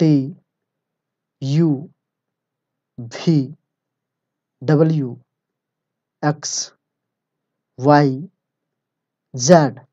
T U V W X Y Z